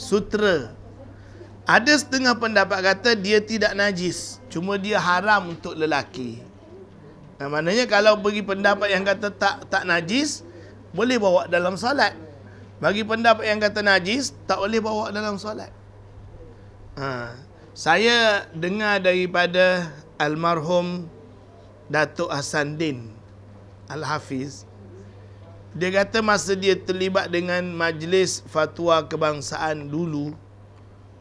sutra ada setengah pendapat kata dia tidak najis cuma dia haram untuk lelaki nah, maknanya kalau bagi pendapat yang kata tak tak najis boleh bawa dalam solat bagi pendapat yang kata najis tak boleh bawa dalam solat ha. saya dengar daripada almarhum Datuk Hasan Din Al-Hafiz dia kata masa dia terlibat dengan majlis fatwa kebangsaan dulu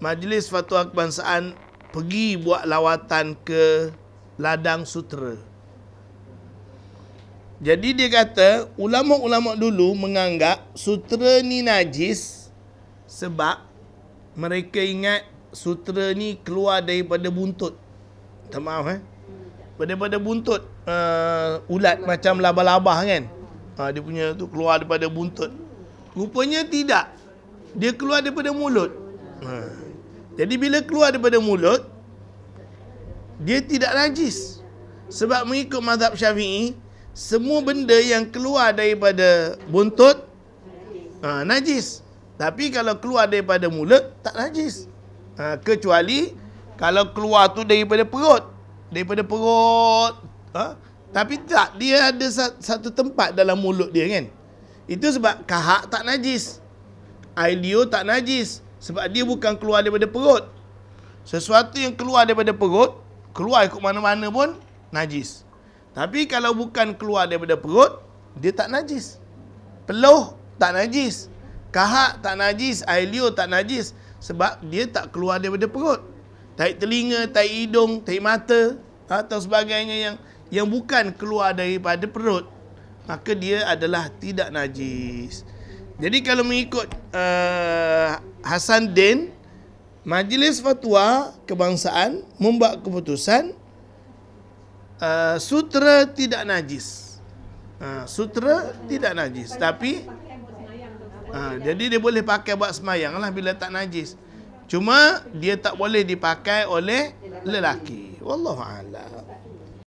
Majlis fatwa kebangsaan pergi buat lawatan ke ladang sutera Jadi dia kata ulama-ulama dulu menganggap sutera ni najis Sebab mereka ingat sutera ni keluar daripada buntut Minta maaf eh Daripada buntut uh, ulat macam laba-laba kan ha, dia punya tu keluar daripada buntut rupanya tidak dia keluar daripada mulut ha. jadi bila keluar daripada mulut dia tidak najis sebab mengikut mazhab syafi'i semua benda yang keluar daripada buntut ha, najis tapi kalau keluar daripada mulut tak najis ha, kecuali kalau keluar tu daripada perut daripada perut ha, tapi tak, dia ada satu tempat dalam mulut dia kan. Itu sebab kahak tak najis. Ailio tak najis. Sebab dia bukan keluar daripada perut. Sesuatu yang keluar daripada perut, keluar ikut mana-mana pun, najis. Tapi kalau bukan keluar daripada perut, dia tak najis. Peluh tak najis. Kahak tak najis. Ailio tak najis. Sebab dia tak keluar daripada perut. Taik telinga, taik hidung, taik mata, atau sebagainya yang yang bukan keluar daripada perut maka dia adalah tidak najis. Jadi kalau mengikut uh, Hasan Din Majlis Fatwa Kebangsaan membuat keputusan uh, sutra tidak najis. Uh, sutra tidak najis tapi uh, jadi dia boleh pakai buat semayang lah bila tak najis. Cuma dia tak boleh dipakai oleh lelaki. Wallahu a'lam.